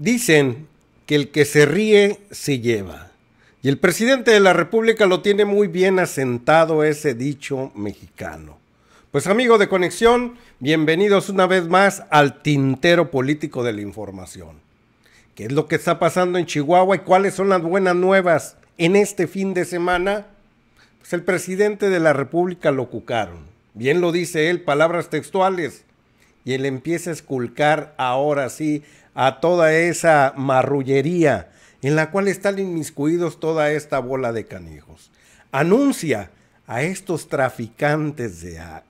Dicen que el que se ríe se lleva. Y el presidente de la República lo tiene muy bien asentado ese dicho mexicano. Pues amigo de conexión, bienvenidos una vez más al tintero político de la información. ¿Qué es lo que está pasando en Chihuahua y cuáles son las buenas nuevas en este fin de semana? Pues el presidente de la República lo cucaron. Bien lo dice él, palabras textuales. Y él empieza a esculcar ahora sí a toda esa marrullería en la cual están inmiscuidos toda esta bola de canijos. Anuncia a estos traficantes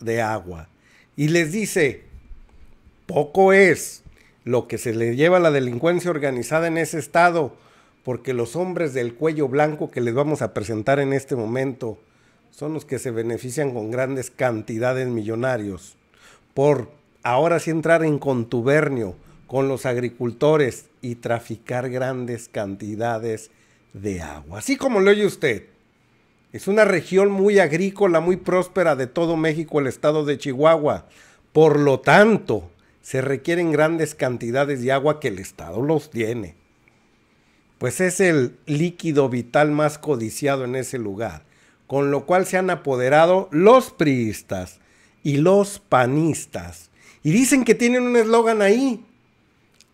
de, agua y les dice, poco es lo que se le lleva a la delincuencia organizada en ese estado, porque los hombres del cuello blanco que les vamos a presentar en este momento son los que se benefician con grandes cantidades millonarios por ahora sí entrar en contubernio con los agricultores y traficar grandes cantidades de agua. Así como lo oye usted, es una región muy agrícola, muy próspera de todo México, el estado de Chihuahua. Por lo tanto, se requieren grandes cantidades de agua que el estado los tiene. Pues es el líquido vital más codiciado en ese lugar, con lo cual se han apoderado los priistas y los panistas. Y dicen que tienen un eslogan ahí,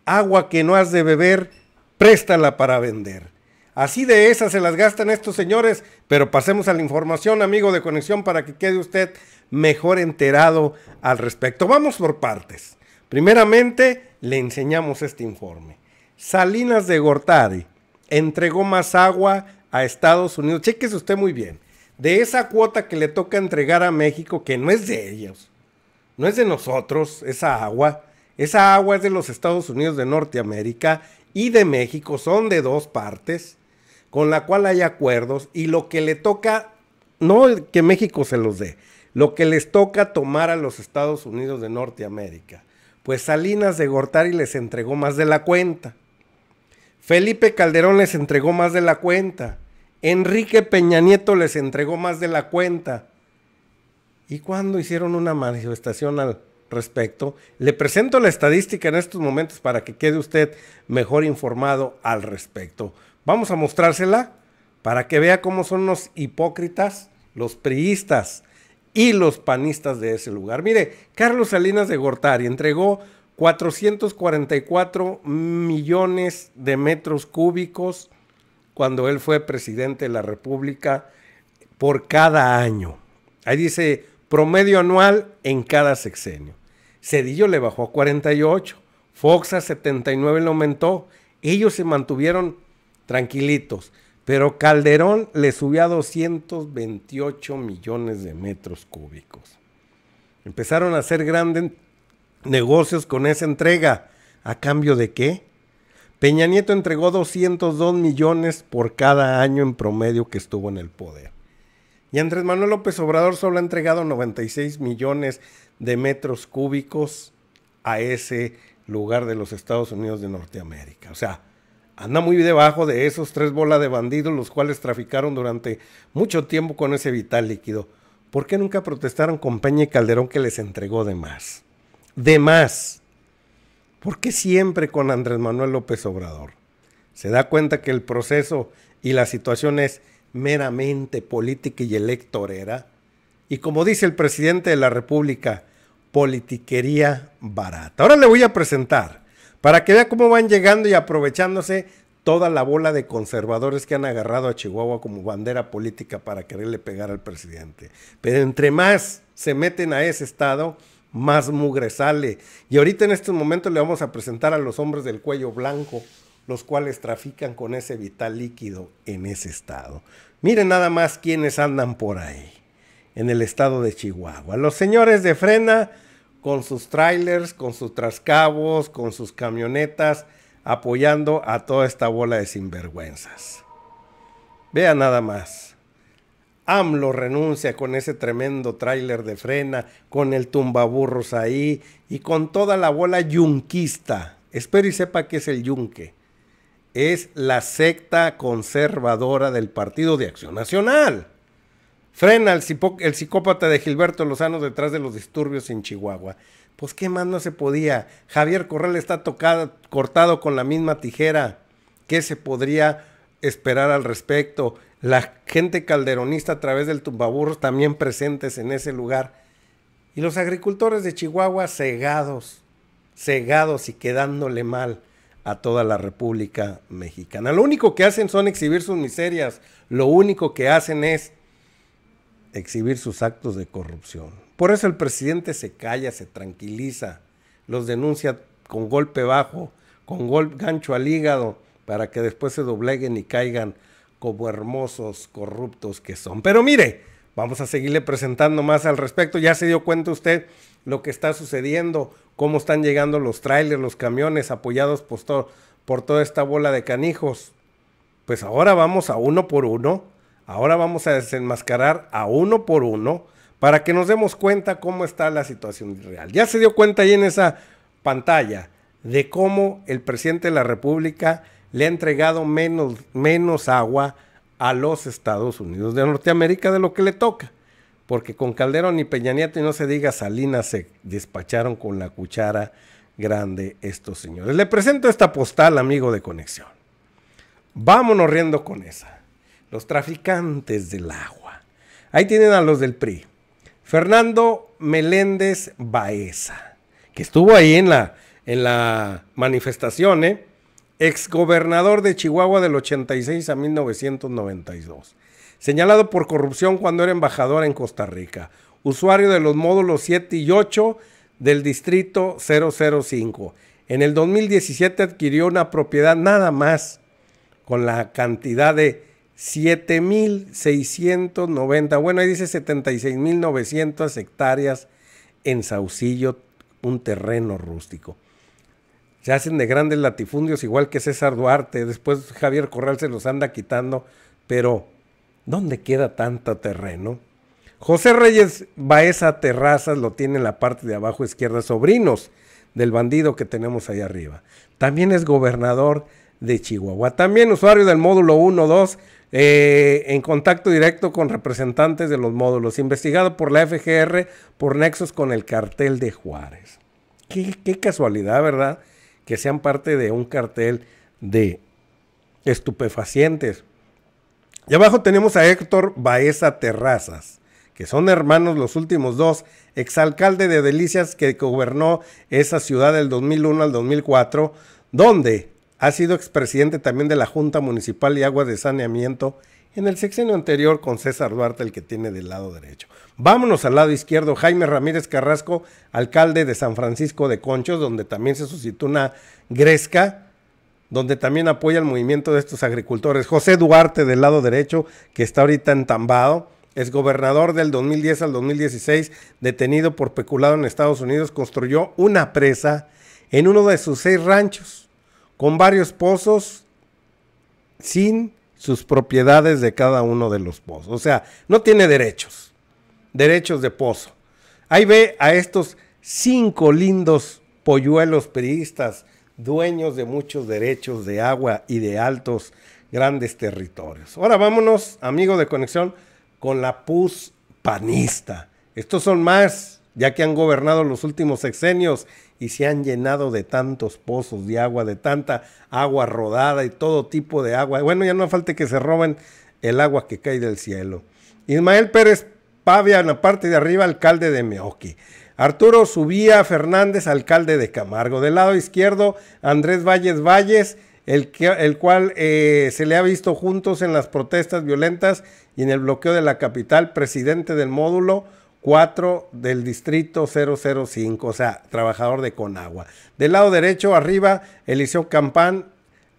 agua que no has de beber, préstala para vender. Así de esas se las gastan estos señores, pero pasemos a la información, amigo de conexión, para que quede usted mejor enterado al respecto. Vamos por partes. Primeramente, le enseñamos este informe. Salinas de Gortari entregó más agua a Estados Unidos. Chequese usted muy bien. De esa cuota que le toca entregar a México, que no es de ellos, no es de nosotros, esa agua, esa agua es de los Estados Unidos de Norteamérica y de México, son de dos partes, con la cual hay acuerdos y lo que le toca, no que México se los dé, lo que les toca tomar a los Estados Unidos de Norteamérica. Pues Salinas de Gortari les entregó más de la cuenta. Felipe Calderón les entregó más de la cuenta. Enrique Peña Nieto les entregó más de la cuenta. ¿Y cuándo hicieron una manifestación al, respecto. Le presento la estadística en estos momentos para que quede usted mejor informado al respecto. Vamos a mostrársela para que vea cómo son los hipócritas, los priistas y los panistas de ese lugar. Mire, Carlos Salinas de Gortari entregó 444 millones de metros cúbicos cuando él fue presidente de la República por cada año. Ahí dice promedio anual en cada sexenio. Cedillo le bajó a 48, Fox a 79 le aumentó, ellos se mantuvieron tranquilitos, pero Calderón le subió a 228 millones de metros cúbicos. Empezaron a hacer grandes negocios con esa entrega. ¿A cambio de qué? Peña Nieto entregó 202 millones por cada año en promedio que estuvo en el poder. Y Andrés Manuel López Obrador solo ha entregado 96 millones de metros cúbicos a ese lugar de los Estados Unidos de Norteamérica. O sea, anda muy debajo de esos tres bolas de bandidos, los cuales traficaron durante mucho tiempo con ese vital líquido. ¿Por qué nunca protestaron con Peña y Calderón que les entregó de más? De más. ¿Por qué siempre con Andrés Manuel López Obrador? Se da cuenta que el proceso y la situación es meramente política y electorera, y como dice el presidente de la República, politiquería barata. Ahora le voy a presentar, para que vea cómo van llegando y aprovechándose toda la bola de conservadores que han agarrado a Chihuahua como bandera política para quererle pegar al presidente. Pero entre más se meten a ese estado, más mugre sale. Y ahorita en estos momentos le vamos a presentar a los hombres del cuello blanco, los cuales trafican con ese vital líquido en ese estado. Miren nada más quienes andan por ahí, en el estado de Chihuahua. Los señores de frena con sus trailers, con sus trascabos, con sus camionetas, apoyando a toda esta bola de sinvergüenzas. Vean nada más. AMLO renuncia con ese tremendo tráiler de frena, con el tumbaburros ahí y con toda la bola yunquista. Espero y sepa que es el yunque es la secta conservadora del Partido de Acción Nacional. Frena el, psicópata de Gilberto Lozano detrás de los disturbios en Chihuahua. Pues qué más no se podía. Javier Corral está tocado, cortado con la misma tijera. ¿Qué se podría esperar al respecto? La gente calderonista a través del tumbaburros también presentes en ese lugar. Y los agricultores de Chihuahua cegados, cegados y quedándole mal a toda la República Mexicana. Lo único que hacen son exhibir sus miserias, lo único que hacen es exhibir sus actos de corrupción. Por eso el presidente se calla, se tranquiliza, los denuncia con golpe bajo, con golpe gancho al hígado, para que después se dobleguen y caigan como hermosos corruptos que son. Pero mire, vamos a seguirle presentando más al respecto. Ya se dio cuenta usted lo que está sucediendo, cómo están llegando los trailers, los camiones apoyados por, toda esta bola de canijos. Pues ahora vamos a uno por uno, ahora vamos a desenmascarar a uno por uno para que nos demos cuenta cómo está la situación real. Ya se dio cuenta ahí en esa pantalla de cómo el presidente de la República le ha entregado menos, menos agua a los Estados Unidos de Norteamérica de lo que le toca porque con Calderón y Peña Nieto, y no se diga Salinas, se despacharon con la cuchara grande estos señores. Le presento esta postal, amigo de conexión. Vámonos riendo con esa. Los traficantes del agua. Ahí tienen a los del PRI. Fernando Meléndez Baeza, que estuvo ahí en la, en la manifestación, ¿eh? exgobernador de Chihuahua del 86 a 1992 señalado por corrupción cuando era embajador en Costa Rica, usuario de los módulos 7 y 8 del distrito 005. En el 2017 adquirió una propiedad nada más con la cantidad de 7.690, bueno, ahí dice 76.900 hectáreas en Saucillo, un terreno rústico. Se hacen de grandes latifundios, igual que César Duarte, después Javier Corral se los anda quitando, pero ¿Dónde queda tanto terreno? José Reyes Baeza Terrazas lo tiene en la parte de abajo izquierda, sobrinos del bandido que tenemos ahí arriba. También es gobernador de Chihuahua. También usuario del módulo 1-2, eh, en contacto directo con representantes de los módulos. Investigado por la FGR por nexos con el cartel de Juárez. qué casualidad, ¿verdad? Que sean parte de un cartel de estupefacientes y abajo tenemos a Héctor Baeza Terrazas, que son hermanos los últimos dos, exalcalde de Delicias que gobernó esa ciudad del 2001 al 2004, donde ha sido expresidente también de la Junta Municipal y Aguas de Saneamiento en el sexenio anterior con César Duarte, el que tiene del lado derecho. Vámonos al lado izquierdo, Jaime Ramírez Carrasco, alcalde de San Francisco de Conchos, donde también se suscitó una gresca donde también apoya el movimiento de estos agricultores. José Duarte, del lado derecho, que está ahorita entambado, es gobernador del 2010 al 2016, detenido por peculado en Estados Unidos, construyó una presa en uno de sus seis ranchos, con varios pozos, sin sus propiedades de cada uno de los pozos. O sea, no tiene derechos, derechos de pozo. Ahí ve a estos cinco lindos polluelos periodistas dueños de muchos derechos de agua y de altos grandes territorios. Ahora vámonos, amigos de conexión, con la PUS panista. Estos son más, ya que han gobernado los últimos sexenios y se han llenado de tantos pozos de agua, de tanta agua rodada y todo tipo de agua. Bueno, ya no falta que se roben el agua que cae del cielo. Ismael Pérez Pavia, en la parte de arriba, alcalde de Meoqui. Arturo Subía Fernández, alcalde de Camargo. Del lado izquierdo, Andrés Valles Valles, el, el cual eh, se le ha visto juntos en las protestas violentas y en el bloqueo de la capital, presidente del módulo 4 del distrito 005, o sea, trabajador de Conagua. Del lado derecho, arriba, Eliseo Campán,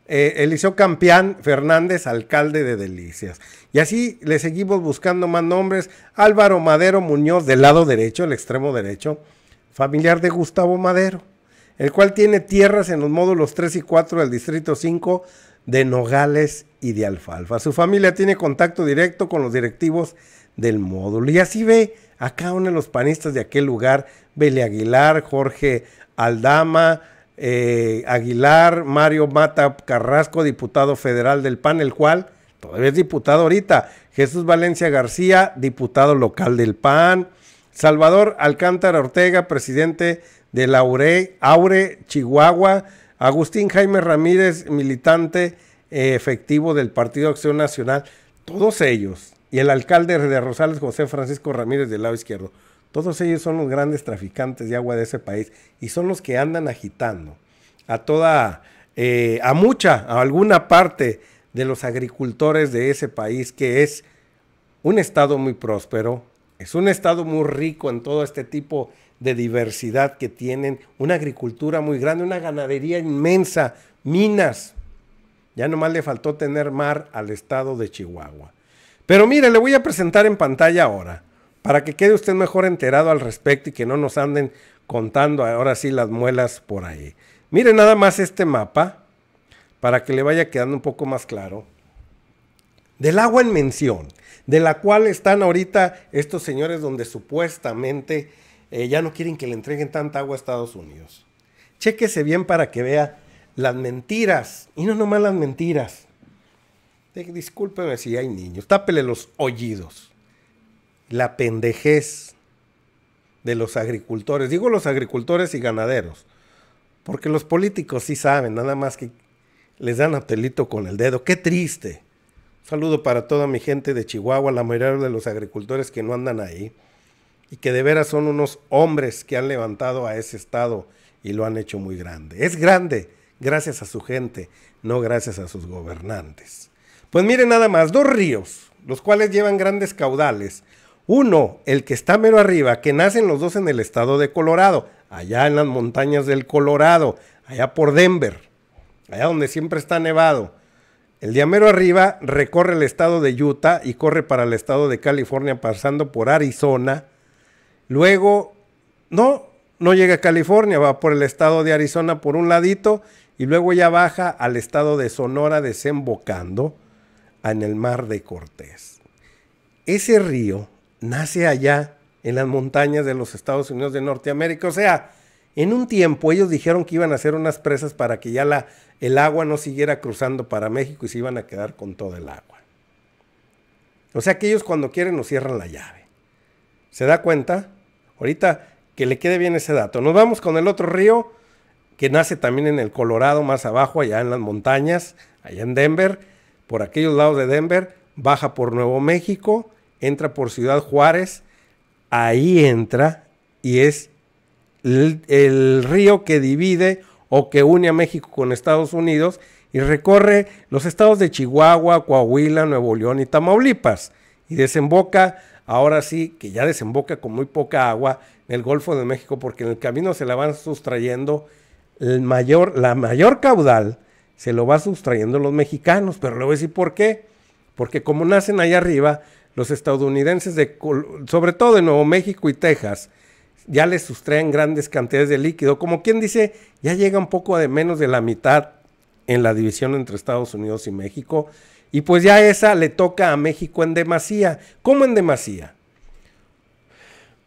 eh, Eliseo Campeán Fernández, alcalde de Delicias. Y así le seguimos buscando más nombres. Álvaro Madero Muñoz, del lado derecho, el extremo derecho, familiar de Gustavo Madero, el cual tiene tierras en los módulos 3 y 4 del Distrito 5 de Nogales y de Alfalfa. Su familia tiene contacto directo con los directivos del módulo. Y así ve acá uno de los panistas de aquel lugar, Beli Aguilar, Jorge Aldama, eh, Aguilar Mario Mata Carrasco, diputado federal del PAN, el cual todavía es diputado ahorita. Jesús Valencia García, diputado local del PAN. Salvador Alcántara Ortega, presidente de la URE, Aure, Chihuahua. Agustín Jaime Ramírez, militante eh, efectivo del Partido Acción Nacional. Todos ellos. Y el alcalde de Rosales, José Francisco Ramírez, del lado izquierdo. Todos ellos son los grandes traficantes de agua de ese país y son los que andan agitando a toda, eh, a mucha, a alguna parte de los agricultores de ese país que es un estado muy próspero, es un estado muy rico en todo este tipo de diversidad que tienen, una agricultura muy grande, una ganadería inmensa, minas. Ya nomás le faltó tener mar al estado de Chihuahua. Pero mire, le voy a presentar en pantalla ahora para que quede usted mejor enterado al respecto y que no nos anden contando ahora sí las muelas por ahí. Mire nada más este mapa para que le vaya quedando un poco más claro. Del agua en mención, de la cual están ahorita estos señores donde supuestamente eh, ya no quieren que le entreguen tanta agua a Estados Unidos. Chéquese bien para que vea las mentiras, y no nomás las mentiras. Discúlpeme si hay niños, tápele los oídos la pendejez de los agricultores. Digo los agricultores y ganaderos, porque los políticos sí saben, nada más que les dan apelito con el dedo. Qué triste. saludo para toda mi gente de Chihuahua, la mayoría de los agricultores que no andan ahí y que de veras son unos hombres que han levantado a ese estado y lo han hecho muy grande. Es grande gracias a su gente, no gracias a sus gobernantes. Pues miren nada más, dos ríos, los cuales llevan grandes caudales, uno, el que está mero arriba, que nacen los dos en el estado de Colorado, allá en las montañas del Colorado, allá por Denver, allá donde siempre está nevado. El día mero arriba recorre el estado de Utah y corre para el estado de California pasando por Arizona. Luego, no, no llega a California, va por el estado de Arizona por un ladito y luego ya baja al estado de Sonora desembocando en el mar de Cortés. Ese río nace allá en las montañas de los Estados Unidos de Norteamérica. O sea, en un tiempo ellos dijeron que iban a hacer unas presas para que ya la, el agua no siguiera cruzando para México y se iban a quedar con todo el agua. O sea que ellos cuando quieren nos cierran la llave. ¿Se da cuenta? Ahorita que le quede bien ese dato. Nos vamos con el otro río que nace también en el Colorado, más abajo, allá en las montañas, allá en Denver, por aquellos lados de Denver, baja por Nuevo México entra por Ciudad Juárez, ahí entra y es el, río que divide o que une a México con Estados Unidos y recorre los estados de Chihuahua, Coahuila, Nuevo León y Tamaulipas y desemboca, ahora sí, que ya desemboca con muy poca agua en el Golfo de México porque en el camino se la van sustrayendo mayor, la mayor caudal se lo va sustrayendo los mexicanos, pero luego voy y por qué, porque como nacen allá arriba, los estadounidenses, de, sobre todo de Nuevo México y Texas, ya les sustraen grandes cantidades de líquido. Como quien dice, ya llega un poco de menos de la mitad en la división entre Estados Unidos y México. Y pues ya esa le toca a México en demasía. ¿Cómo en demasía?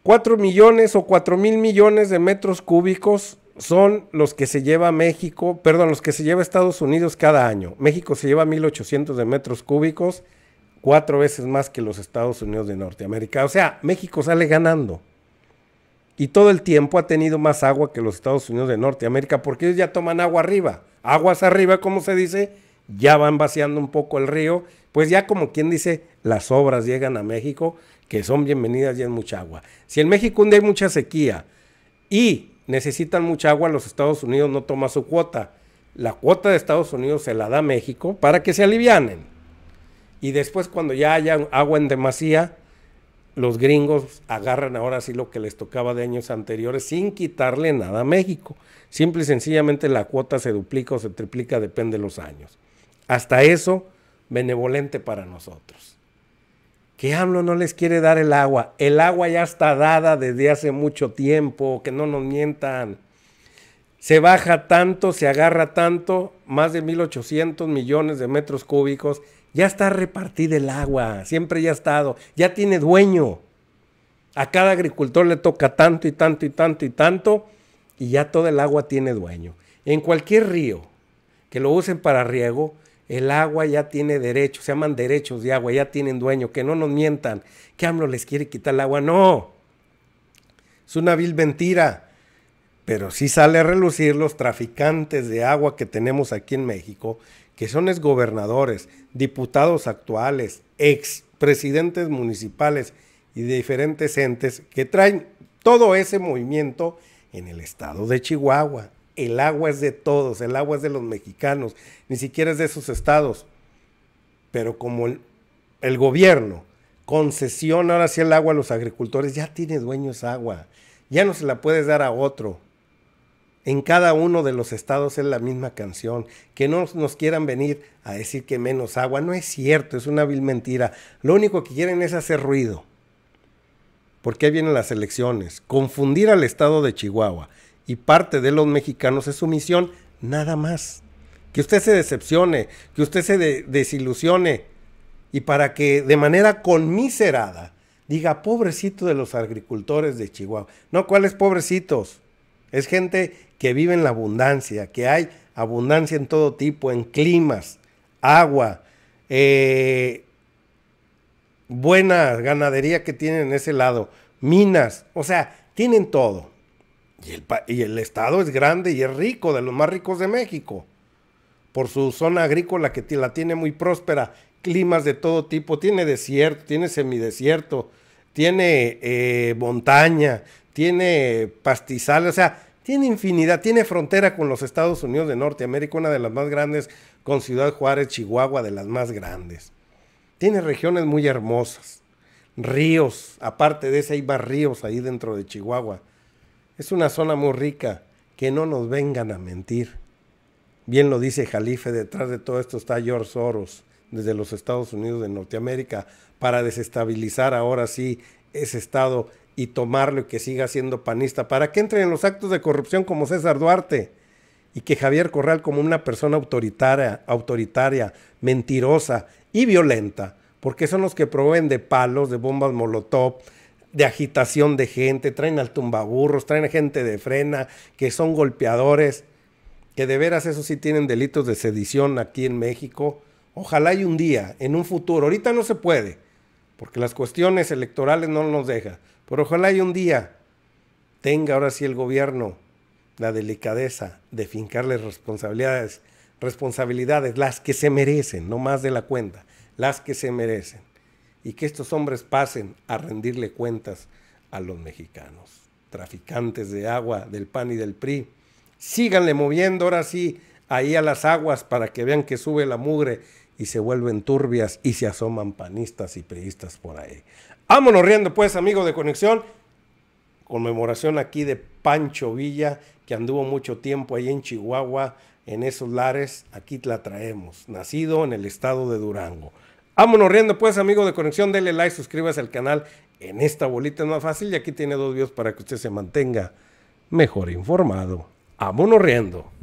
4 millones o 4 mil millones de metros cúbicos son los que se lleva México, perdón, los que se lleva Estados Unidos cada año. México se lleva 1.800 de metros cúbicos cuatro veces más que los Estados Unidos de Norteamérica. O sea, México sale ganando. Y todo el tiempo ha tenido más agua que los Estados Unidos de Norteamérica, porque ellos ya toman agua arriba. Aguas arriba, como se dice, ya van vaciando un poco el río. Pues ya como quien dice, las obras llegan a México, que son bienvenidas y es mucha agua. Si en México hay mucha sequía y necesitan mucha agua, los Estados Unidos no toman su cuota. La cuota de Estados Unidos se la da México para que se alivianen. Y después cuando ya haya agua en demasía, los gringos agarran ahora sí lo que les tocaba de años anteriores sin quitarle nada a México. Simple y sencillamente la cuota se duplica o se triplica, depende de los años. Hasta eso, benevolente para nosotros. Que hablo? no les quiere dar el agua. El agua ya está dada desde hace mucho tiempo, que no nos mientan. Se baja tanto, se agarra tanto, más de 1.800 millones de metros cúbicos ya está repartida el agua, siempre ya ha estado, ya tiene dueño. A cada agricultor le toca tanto y tanto y tanto y tanto y ya toda el agua tiene dueño. En cualquier río que lo usen para riego, el agua ya tiene derecho... se llaman derechos de agua, ya tienen dueño, que no nos mientan, que AMLO les quiere quitar el agua, no. Es una vil mentira, pero sí sale a relucir los traficantes de agua que tenemos aquí en México que son exgobernadores, diputados actuales, expresidentes municipales y de diferentes entes que traen todo ese movimiento en el estado de Chihuahua. El agua es de todos, el agua es de los mexicanos, ni siquiera es de esos estados. Pero como el, el gobierno concesiona ahora sí el agua a los agricultores, ya tiene dueños agua, ya no se la puedes dar a otro en cada uno de los estados es la misma canción. Que no nos quieran venir a decir que menos agua. No es cierto, es una vil mentira. Lo único que quieren es hacer ruido. Porque ahí vienen las elecciones. Confundir al estado de Chihuahua y parte de los mexicanos es su misión, nada más. Que usted se decepcione, que usted se desilusione y para que de manera conmiserada diga, pobrecito de los agricultores de Chihuahua. No, ¿cuáles pobrecitos? Es gente que vive en la abundancia, que hay abundancia en todo tipo, en climas, agua, eh, buena ganadería que tienen en ese lado, minas, o sea, tienen todo. Y el, estado es grande y es rico, de los más ricos de México, por su zona agrícola que la tiene muy próspera, climas de todo tipo, tiene desierto, tiene semidesierto, tiene eh, montaña, tiene pastizales, o sea, tiene infinidad, tiene frontera con los Estados Unidos de Norteamérica, una de las más grandes, con Ciudad Juárez, Chihuahua, de las más grandes. Tiene regiones muy hermosas, ríos, aparte de ese hay barrios ahí dentro de Chihuahua. Es una zona muy rica, que no nos vengan a mentir. Bien lo dice Jalife, detrás de todo esto está George Soros, desde los Estados Unidos de Norteamérica, para desestabilizar ahora sí ese estado y tomarlo y que siga siendo panista, para que entre en los actos de corrupción como César Duarte y que Javier Corral como una persona autoritaria, autoritaria, mentirosa y violenta, porque son los que proveen de palos, de bombas molotov, de agitación de gente, traen al tumbaburros, traen gente de frena, que son golpeadores, que de veras eso sí tienen delitos de sedición aquí en México. Ojalá hay un día, en un futuro, ahorita no se puede, porque las cuestiones electorales no nos dejan, pero ojalá y un día tenga ahora sí el gobierno la delicadeza de fincarles responsabilidades, responsabilidades, las que se merecen, no más de la cuenta, las que se merecen. Y que estos hombres pasen a rendirle cuentas a los mexicanos, traficantes de agua, del PAN y del PRI. Síganle moviendo ahora sí ahí a las aguas para que vean que sube la mugre y se vuelven turbias y se asoman panistas y priistas por ahí. Vámonos riendo pues, amigo de Conexión. Conmemoración aquí de Pancho Villa, que anduvo mucho tiempo ahí en Chihuahua, en esos lares. Aquí la traemos, nacido en el estado de Durango. Vámonos riendo pues, amigos de Conexión. Dele like, suscríbase al canal. En esta bolita es más fácil y aquí tiene dos videos para que usted se mantenga mejor informado. Vámonos riendo.